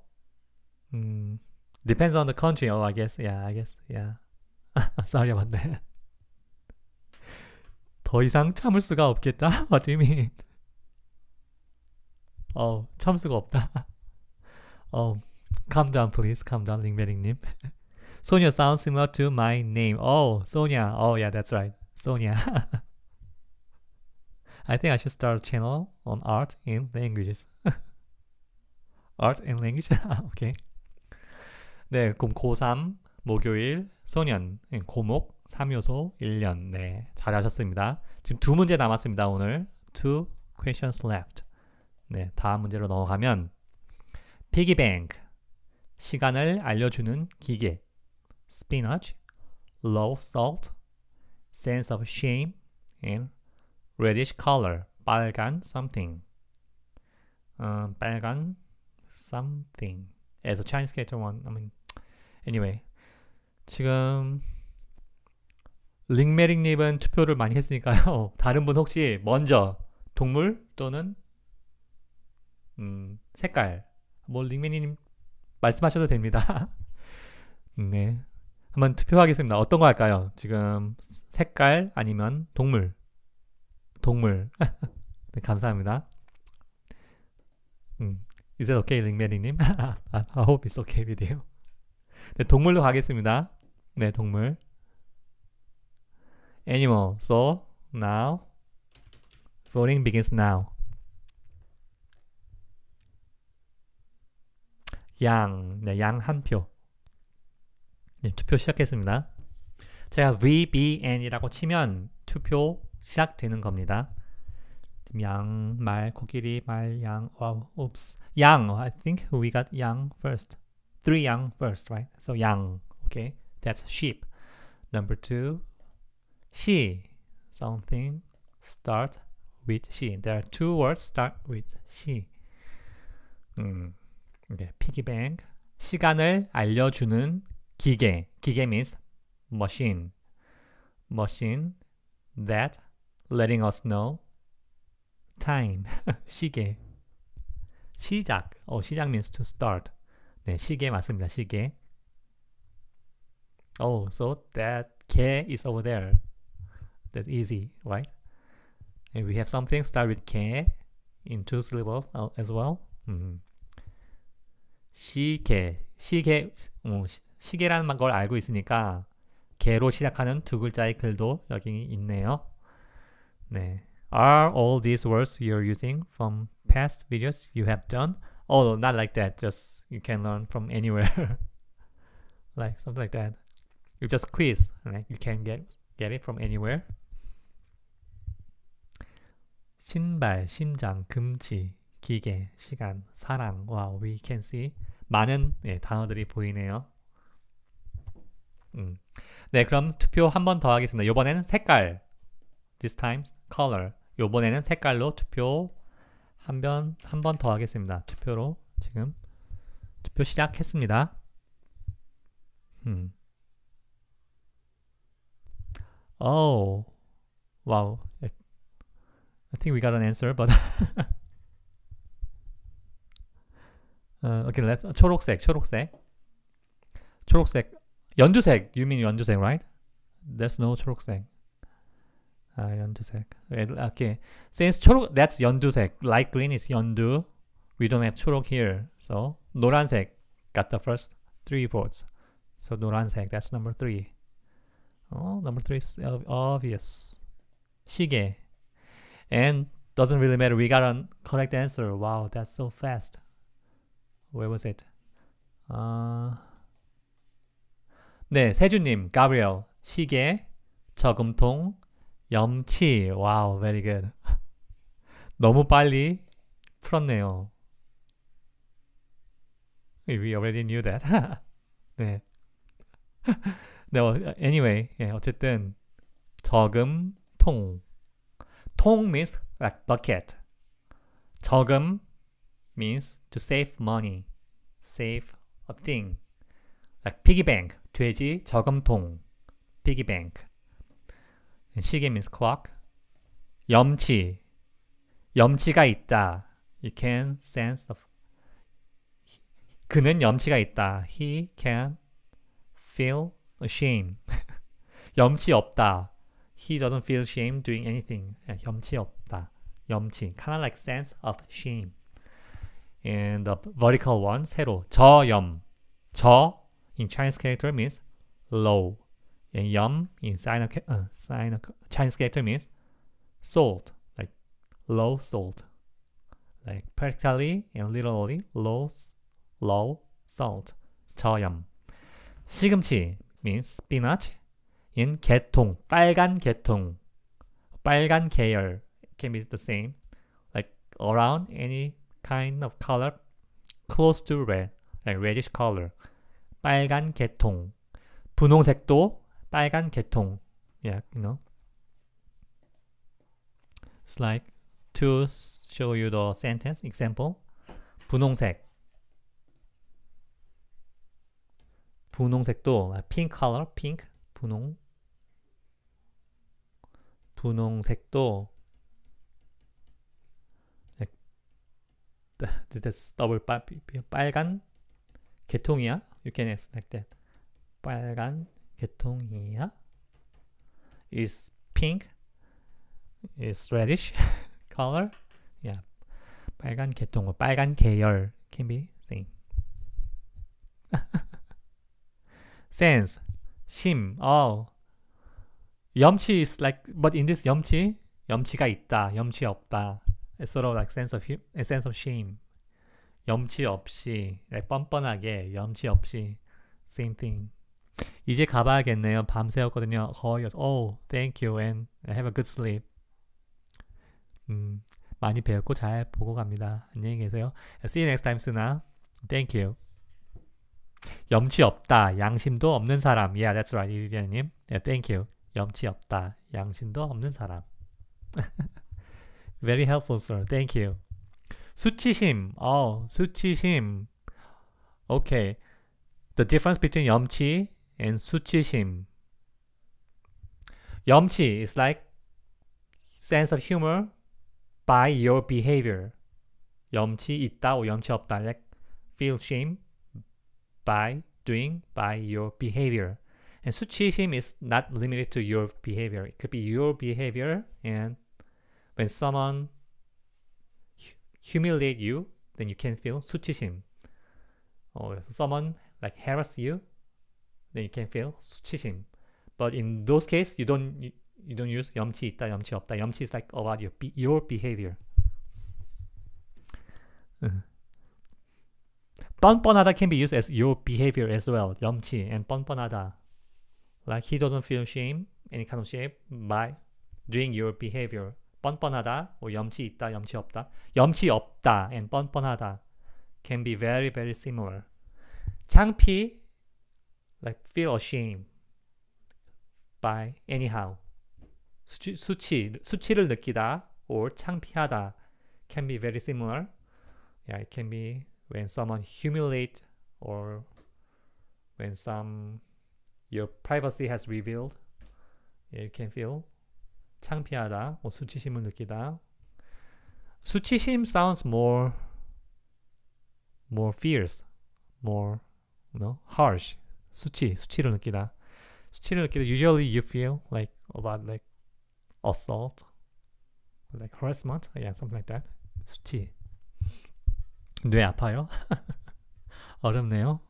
mm. depends on the country. Oh, I guess, yeah, I guess, yeah. Sorry about that. 더 이상 참을 수가 없겠다. What do you mean? 어, 참수가 없다. 어, calm down please, calm down, 링메링님. Sonia sounds similar to my name. Oh, Sonia. Oh, yeah, that's right. Sonia. I think I should start a channel on art in languages. art in language? okay. 네, 그럼 고3 목요일 소년 고목 3요소 1년. 네, 잘하셨습니다. 지금 두 문제 남았습니다, 오늘. Two questions left. 네, 다음 문제로 넘어가면 피기뱅크 시간을 알려주는 기계 spinach, low salt, sense of shame, and reddish color 빨간 something 어, 빨간 something as a Chinese character one I mean anyway 지금 링메릭님은 투표를 많이 했으니까요 다른 분 혹시 먼저 동물 또는 음, 색깔 뭐 링맨이님 말씀하셔도 됩니다. 네, 한번 투표하겠습니다. 어떤 거 할까요? 지금 색깔 아니면 동물 동물 네, 감사합니다. 음, is that okay, 링맨이님? I hope it's okay with you. 네, 동물로 가겠습니다. 네, 동물. animal. So now voting begins now. 양, 네, 양 한 표. 네, 투표 시작했습니다. 제가 VBN이라고 치면 투표 시작되는 겁니다. 양, 말, 코끼리, 말, 양, 와우, oops. 양, I think we got 양 first. Three 양 first, right? So 양, okay? That's sheep. Number two, she. Something start with she. There are two words start with she. 음. 피기백 시간을 알려주는 기계 기계 means machine machine that letting us know time 시계 시작 어 시작 means to start 네 시계 맞습니다 시계 oh so that K is over there that's easy right and we have something start with K in two syllables as well 음. 시계, 시계, 어, 시계라는 걸 알고 있으니까 개로 시작하는 두 글자의 글도 여기 있네요. 네. Are all these words you're using from past videos you have done? Oh, not like that. Just you can learn from anywhere. like something like that. It's just quiz. Like you can get get it from anywhere. 신발, 심장, 금치. 기계, 시간, 사랑, 와, we can see 많은 예, 단어들이 보이네요. 음. 네, 그럼 투표 한 번 더 하겠습니다. 이번에는 색깔, this time color. 이번에는 색깔로 투표 한 번 한 번 더 하겠습니다. 투표로 지금 투표 시작했습니다. 음. Oh, wow. I think we got an answer, but Uh, okay, let's uh, 초록색, 초록색, 초록색, 연두색. You mean 연두색, right? There's no 초록색. 아, 연두색. Okay. Since 초록, that's 연두색. Light green is 연두. We don't have 초록 here. So 노란색 got the first three votes. So 노란색, that's number three. Oh, number three is obvious. 시계. And doesn't really matter. We got a correct answer. Wow, that's so fast. where was it? 어... 네, 세주님, 가브리엘, 시계, 저금통, 염치. 와우, very good. 너무 빨리 풀었네요. We already knew that. 네. 네, anyway, 예, 어쨌든 저금 통. 통 means like bucket. 저금 means to save money, save a thing. Like piggy bank, 돼지 저금통, piggy bank. And 시계 means clock. 염치, 염치가 있다. You can sense the. 그는 염치가 있다. He can feel shame. 염치 없다. He doesn't feel shame doing anything. 염치 없다. 염치. Kind of like sense of shame. and the vertical one 세로 저염 저 in Chinese character means low and 염 in sign of, uh, sign of Chinese character means salt like low salt like practically and literally low low salt 저염 시금치 means spinach in 개통 빨간 개통 빨간 계열 can be the same like around any kind of color close to red, like reddish color. 빨간 계통. 분홍색도 빨간 계통. Yeah, you know. It's like to show you the sentence example. 분홍색. 분홍색도 pink color, pink 분홍. 분홍색도 That's double 빨간 개통이야. You can expect that. 빨간 개통이야. Is pink. Is reddish color. Yeah. 빨간 개통, 빨간 계열 can be same. Sense, 심, oh. 염치 is like, but in this 염치, 염치가 있다, 염치 없다. sort of like sense of a sense of shame. 염치 없이 like 뻔뻔하게 염치 없이 same thing. 이제 가봐야겠네요. 밤새웠거든요. 거의 oh, thank you and have a good sleep. 음, 많이 배웠고 잘 보고 갑니다. 안녕히 계세요. See you next time 쓰나 thank you. 염치 없다. 양심도 없는 사람. Yeah, that's right. 이리자님. Yeah, thank you. 염치 없다. 양심도 없는 사람. Very helpful, sir. Thank you. 수치심. Oh, 수치심. Okay. The difference between 염치 and 수치심. 염치 is like sense of humor by your behavior. 염치 있다 or 염치 없다. Like feel shame by doing by your behavior. And 수치심 is not limited to your behavior. It could be your behavior and when someone humiliate you, then you can feel 수치심. Or someone like harass you, then you can feel 수치심. But in those cases, you don't you, you don't use 염치 있다, 염치 없다. 염치 is like about your your behavior. 뻔뻔하다 uh-huh. can be used as your behavior as well. 염치 and 뻔뻔하다. Like he doesn't feel shame, any kind of shame by doing your behavior. 뻔뻔하다, 뭐 염치 있다, 염치 없다, 염치 없다 and 뻔뻔하다 can be very very similar. 창피, like feel ashamed by anyhow. 수치, 수치, 수치를 느끼다 or 창피하다 can be very similar. Yeah, it can be when someone humiliate or when some your privacy has revealed. Yeah, you can feel 창피하다, 뭐 수치심을 느끼다. 수치심 sounds more more fierce, more no harsh. 수치, 수치를 느끼다. 수치를 느끼다. Usually you feel like about like assault, like harassment, yeah, something like that. 수치. 뇌 아파요? 어렵네요.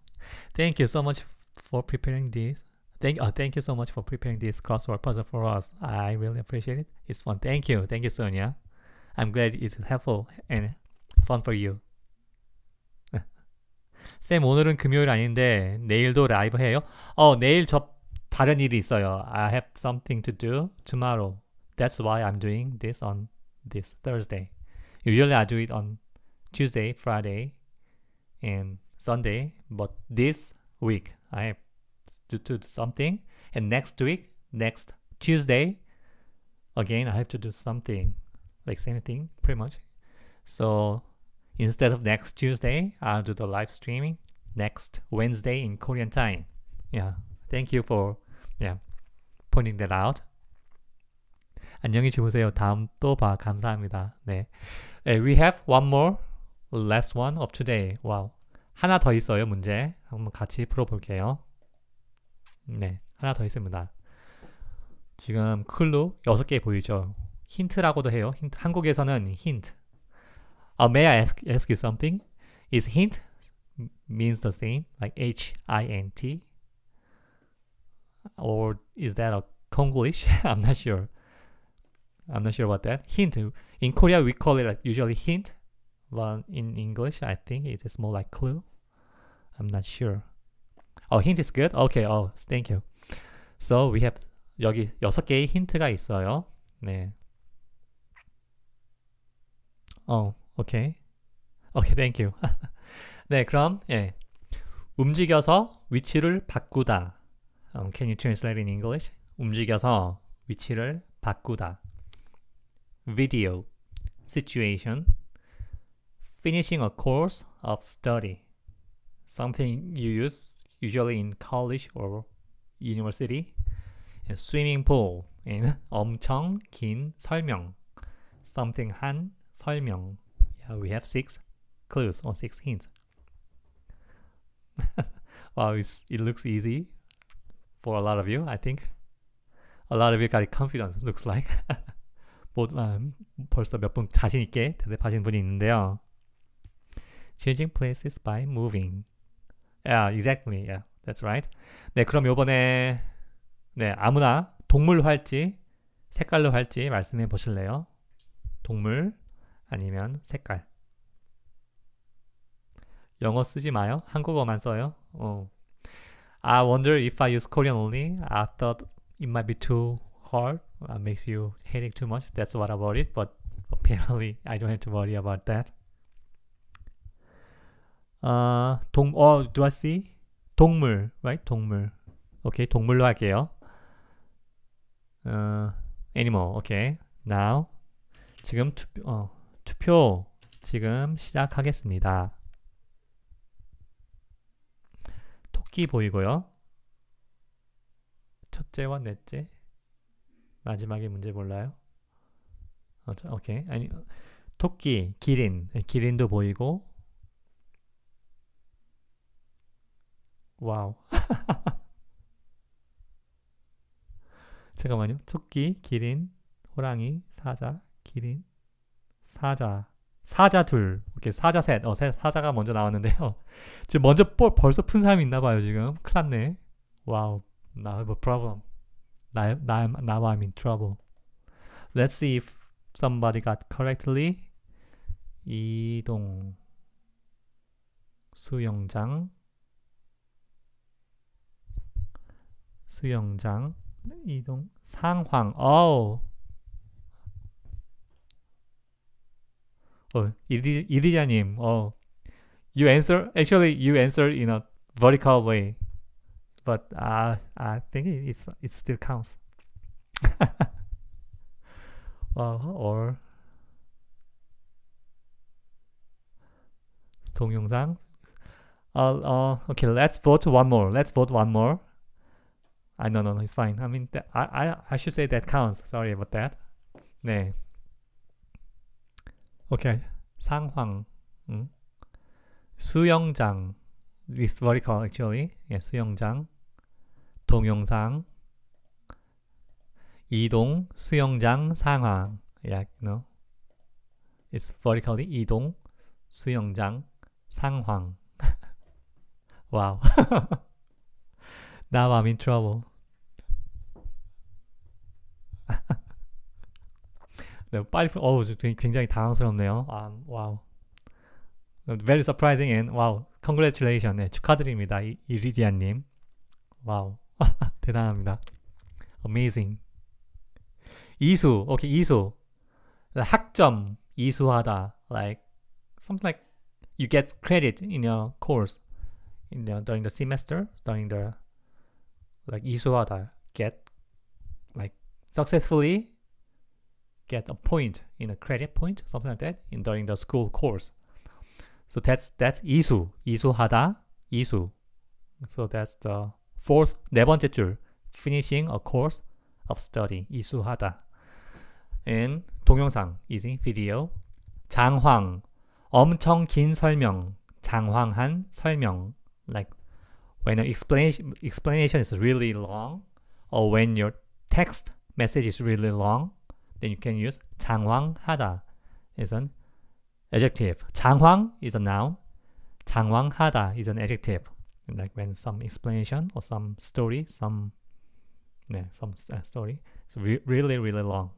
Thank you so much for preparing this. Thank, oh thank you so much for preparing this crossword puzzle for us. I really appreciate it. It's fun. Thank you. Thank you, Sonia. I'm glad it's helpful and fun for you. 쌤, 오늘은 금요일 아닌데 내일도 라이브 해요? 어, 내일 저 다른 일이 있어요. I have something to do tomorrow. That's why I'm doing this on this Thursday. Usually I do it on Tuesday, Friday, and Sunday, but this week I have to, do something. And next week, next Tuesday, again, I have to do something like same thing pretty much. So instead of next Tuesday, I'll do the live streaming next Wednesday in Korean time. Yeah, thank you for yeah pointing that out. 안녕히 주무세요. 다음 또 봐. 감사합니다. 네. We have one more last one of today. Wow. 하나 더 있어요, 문제. 한번 같이 풀어 볼게요. 네, 하나 더 있습니다. 지금 클루 6개 보이죠? 힌트라고도 해요. 힌트. 한국에서는 힌트. Uh, may I ask, ask you something? Is hint means the same, like H-I-N-T? Or is that a Konglish? I'm not sure. I'm not sure about that. Hint. In Korea, we call it like usually hint, but in English, I think it is more like clue. I'm not sure. 어, hint is good. Okay. 어, oh, thank you. So we have 여기 여섯 개의 힌트가 있어요. 네. 어, 오케이. 오케이, thank you. 네, 그럼 예. 움직여서 위치를 바꾸다. Um, can you translate in English? 움직여서 위치를 바꾸다. Video, situation, finishing a course of study. Something you use usually in college or university. And swimming pool in 엄청 긴 설명. Something 한 설명. Yeah, we have six clues or six hints. wow, it looks easy for a lot of you, I think. A lot of you got confidence, looks like. 못, um, 벌써 몇 자신 있게 대답하신 분이 있는데요. Changing places by moving. Yeah, exactly. Yeah, that's right. 네, 그럼 요번에 네 아무나 동물 활지 색깔로 할지 말씀해 보실래요? 동물 아니면 색깔. 영어 쓰지 마요. 한국어만 써요. 어. I wonder if I use Korean only. I thought it might be too hard. It makes you headache too much. That's what I worried. But apparently, I don't have to worry about that. 아, 동, 어, do I see? 동물, right? 동물. 오케이, 동물로 할게요. 어, animal, 오케이. Now, 지금 투표, 어, 투표 지금 시작하겠습니다. 토끼 보이고요. 첫째와 넷째. 마지막에 문제 몰라요? 어, 오케이. 아니, 토끼, 기린, 네, 기린도 보이고 와우. 잠깐만요. 토끼, 기린, 호랑이, 사자, 기린, 사자. 사자 둘, 이렇게 사자 셋, 어, 셋, 사자가 먼저 나왔는데요. 지금 먼저 볼, 벌써 푼 사람이 있나 봐요, 지금. 큰일 났네. 와우, 나, 뭐, problem. 나, 나, now I'm in trouble. Let's see if somebody got correctly. 이동, 수영장, 수영장 이동 상황 어우 어 이리 이리자님 어 you answer actually you answer in a vertical way but uh, I think it's it still counts uh, or 동영상 uh, uh, okay let's vote one more let's vote one more I no no no, it's fine. I mean, that, I I I should say that counts. Sorry about that. 네. Okay. 상황. 음. 수영장. It's vertical actually. 예, 수영장. 동영상. 이동 수영장 상황. Yeah, you know. It's vertically 이동 수영장 상황. wow. Now I'm in trouble. 네, 빨리 어우 굉장히 당황스럽네요. 아, 와우. Very surprising and wow. Congratulations. 네, 축하드립니다. 이, 이리디아 님. 와우. 대단합니다. Amazing. 이수. 오케이, 이수. 학점 이수하다. Like something like you get credit in your course. In your, during the semester, during the like 이수하다. get successfully get a point in a credit point, something like that, in during the school course. So that's that's 이수, 이수하다, 이수. So that's the fourth 네 번째 줄, finishing a course of study, 이수하다. And 동영상, is video. 장황, 엄청 긴 설명, 장황한 설명, like when an explanation explanation is really long, or when your text message is really long, then you can use 장황하다 is an adjective. 장황 is a noun. 장황하다 is an adjective. Like when some explanation or some story, some yeah, some uh, story is re really really long.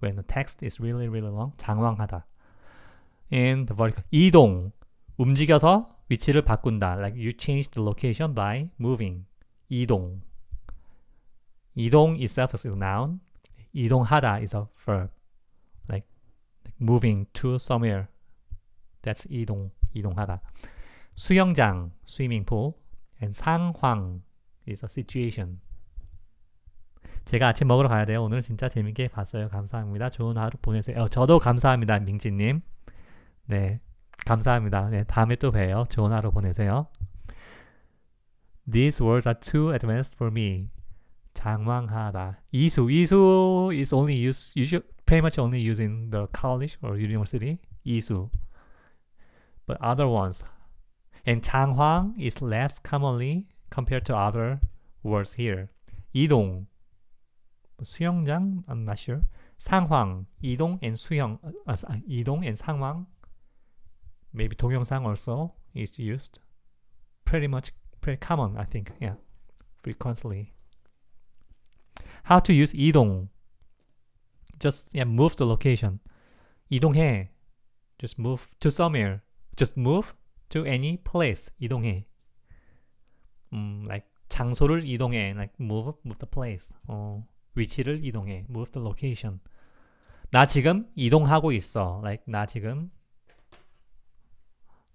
When the text is really really long, 장황하다. And the vertical 이동 움직여서 위치를 바꾼다. Like you change the location by moving. 이동 이동 itself is a noun. 이동하다 is a verb. Like, like moving to somewhere. That's 이동, 이동하다. 수영장, swimming pool. And 상황 is a situation. 제가 아침 먹으러 가야 돼요. 오늘 진짜 재밌게 봤어요. 감사합니다. 좋은 하루 보내세요. 어, 저도 감사합니다. 민지님. 네. 감사합니다. 네, 다음에 또 봬요. 좋은 하루 보내세요. These words are too advanced for me. 장황하다 이수 이수 is only used usually pretty much only using the college or university. 이수. But other ones and 장황 is less commonly compared to other words here. 이동 수영장 I'm not sure. 상황 이동 and 수영 uh, 이동 and 상황 maybe 동영상 also is used pretty much pretty common I think yeah frequently How to use 이동. Just yeah, move the location. 이동해. Just move to somewhere. Just move to any place. 이동해. 음, like 장소를 이동해. Like move move the place. 어, 위치를 이동해. Move the location. 나 지금 이동하고 있어. Like 나 지금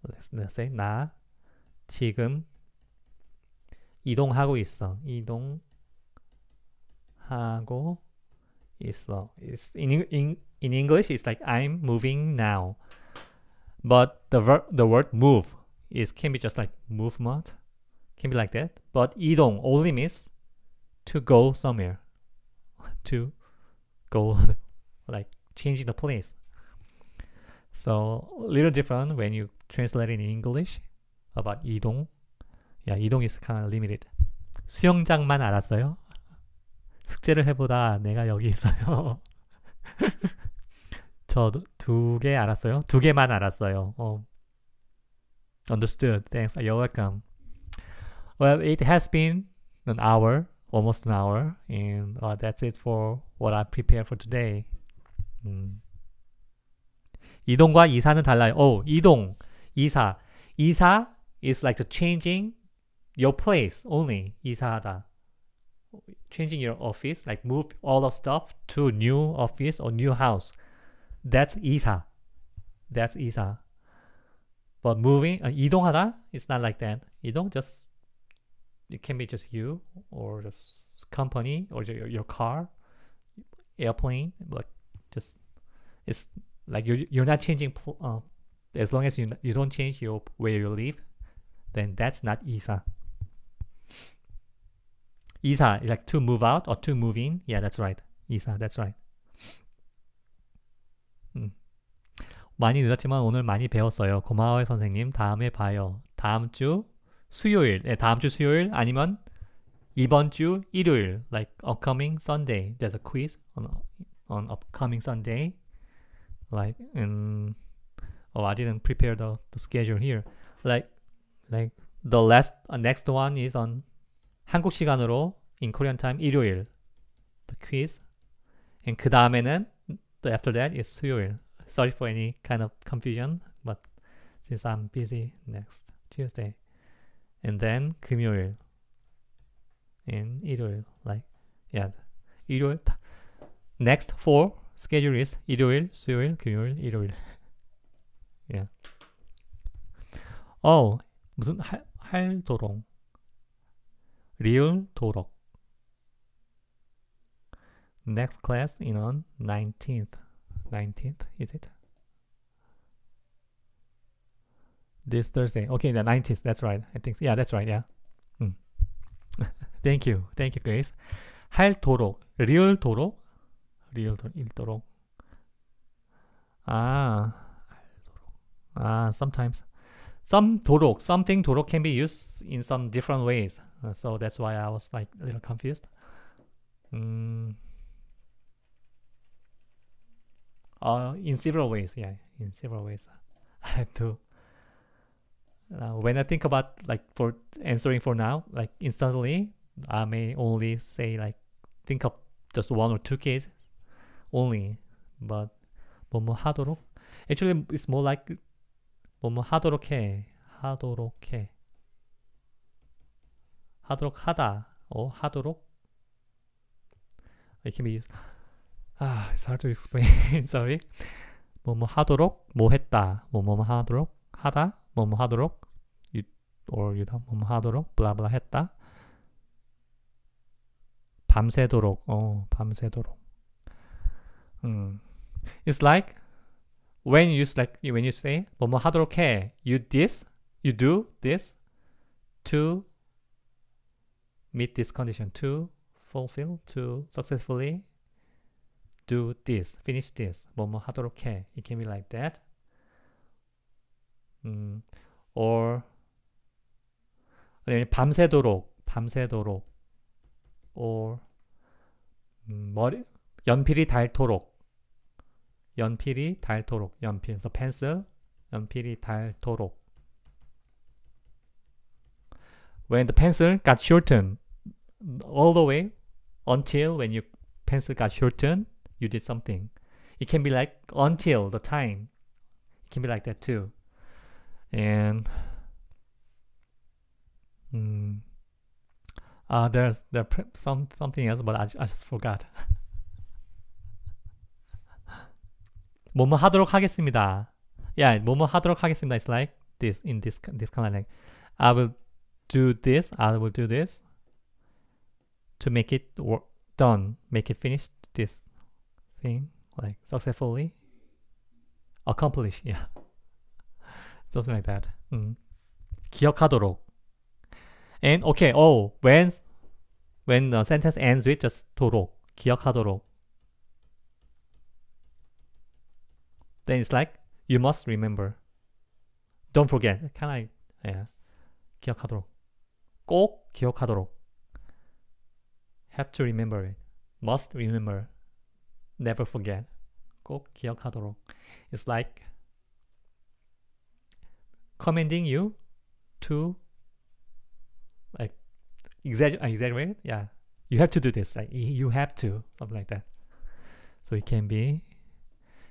let's, let's say 나 지금 이동하고 있어. 이동 하고 있어. It's in, in, in English, it's like I'm moving now. But the, ver the word move is can be just like movement, can be like that. But 이동 only means to go somewhere, to go like changing the place. So a little different when you translate in English about 이동. Yeah, 이동 is kind of limited. 수영장만 알았어요. 숙제를 해보다 내가 여기 있어요. 저두개 알았어요. 두 개만 알았어요. 어. Understood. Thanks. You're welcome. Well, it has been an hour, almost an hour, and uh, that's it for what I prepared for today. 음. 이동과 이사는 달라요. 오, 이동, 이사. 이사 is like the changing your place only. 이사하다. changing your office, like move all the stuff to new office or new house. That's 이사. That's 이사. But moving, uh, 이동하다, it's not like that. 이동 just it can be just you or just company or your, your car, airplane, But just it's like you're you're not changing. Uh, as long as you you don't change your where you live, then that's not 이사. 이사, like to move out or to move in. Yeah, that's right. 이사, that's right. 많이 늦었지만 오늘 많이 배웠어요. 고마워요, 선생님. 다음에 봐요. 다음 주 수요일, 네, 다음 주 수요일 아니면 이번 주 일요일, like upcoming Sunday. There's a quiz on on upcoming Sunday. Like, um, oh, I didn't prepare the, the schedule here. Like, like the last uh, next one is on 한국 시간으로 in Korean time 일요일 the quiz and 그 다음에는 the after that is 수요일 sorry for any kind of confusion but since I'm busy next Tuesday and then 금요일 and 일요일 like yeah 일요일 next four schedule is 일요일 수요일 금요일 일요일 yeah oh 무슨 할 할도롱 리을 도록 Next class in on 19th. 19th, is it? This Thursday. Okay, the 19th. That's right. I think. So. Yeah, that's right. Yeah. Mm. Thank you. Thank you, Grace. 할 도록. 리을 도록. 리을 도록. 일도록. 아. 알도록. 아, sometimes. some 도록, something 도록 can be used in some different ways. Uh, so that's why I was like a little confused. Mm. Uh, in several ways, yeah, in several ways. I have to. Uh, when I think about like for answering for now, like instantly, I may only say like think of just one or two cases only, but 뭐뭐 하도록. Actually, it's more like 뭐뭐 뭐 하도록 해. 하도록 해. 하도록 하다. 어, 하도록. It c be used. 아, it's hard to explain. Sorry. 뭐뭐 뭐 하도록 뭐 했다. 뭐뭐 뭐, 하도록 하다. 뭐 뭐 하도록 you or you 뭐뭐 하도록 블라블라 했다. 밤새도록. 어, 밤새도록. 음. It's like when you like when you say 뭐뭐 하도록 해 you this you do this to meet this condition to fulfill to successfully do this finish this 뭐뭐 하도록 해 it can be like that 음, or 밤새도록 밤새도록 or 음, 머리 연필이 닳도록 연필이 닳도록 연필. So pencil, 연필이 닳도록. When the pencil got shortened all the way until when your pencil got shortened, you did something. It can be like until the time. It can be like that too. And mm, uh, there's there some something else, but I, I just forgot. 뭐뭐 하도록 하겠습니다. Yeah, 뭐뭐 하도록 하겠습니다. It's like this in this this kind of like I will do this, I will do this to make it work done, make it finish this thing like successfully accomplish. Yeah. Something like that. 음. 기억하도록. And okay, oh, when when the sentence ends with just 도록 기억하도록 Then it's like you must remember. Don't forget. Can I? Yeah. 기억하도록. 꼭 기억하도록. Have to remember it. Must remember. Never forget. 꼭 기억하도록. It's like commanding you to like exaggerate, uh, exaggerate. Yeah. You have to do this. Like you have to something like that. So it can be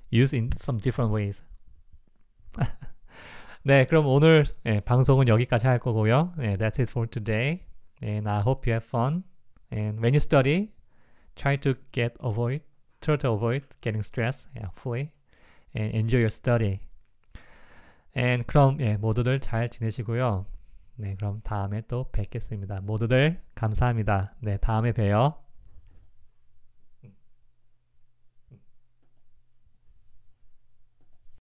used in some different ways. 네, 그럼 오늘 예, 방송은 여기까지 할 거고요. 예, that's it for today. And I hope you have fun. And when you study, try to get avoid, try to avoid getting stress, yeah, hopefully, and enjoy your study. And 그럼 예, 모두들 잘 지내시고요. 네, 그럼 다음에 또 뵙겠습니다. 모두들 감사합니다. 네, 다음에 봬요.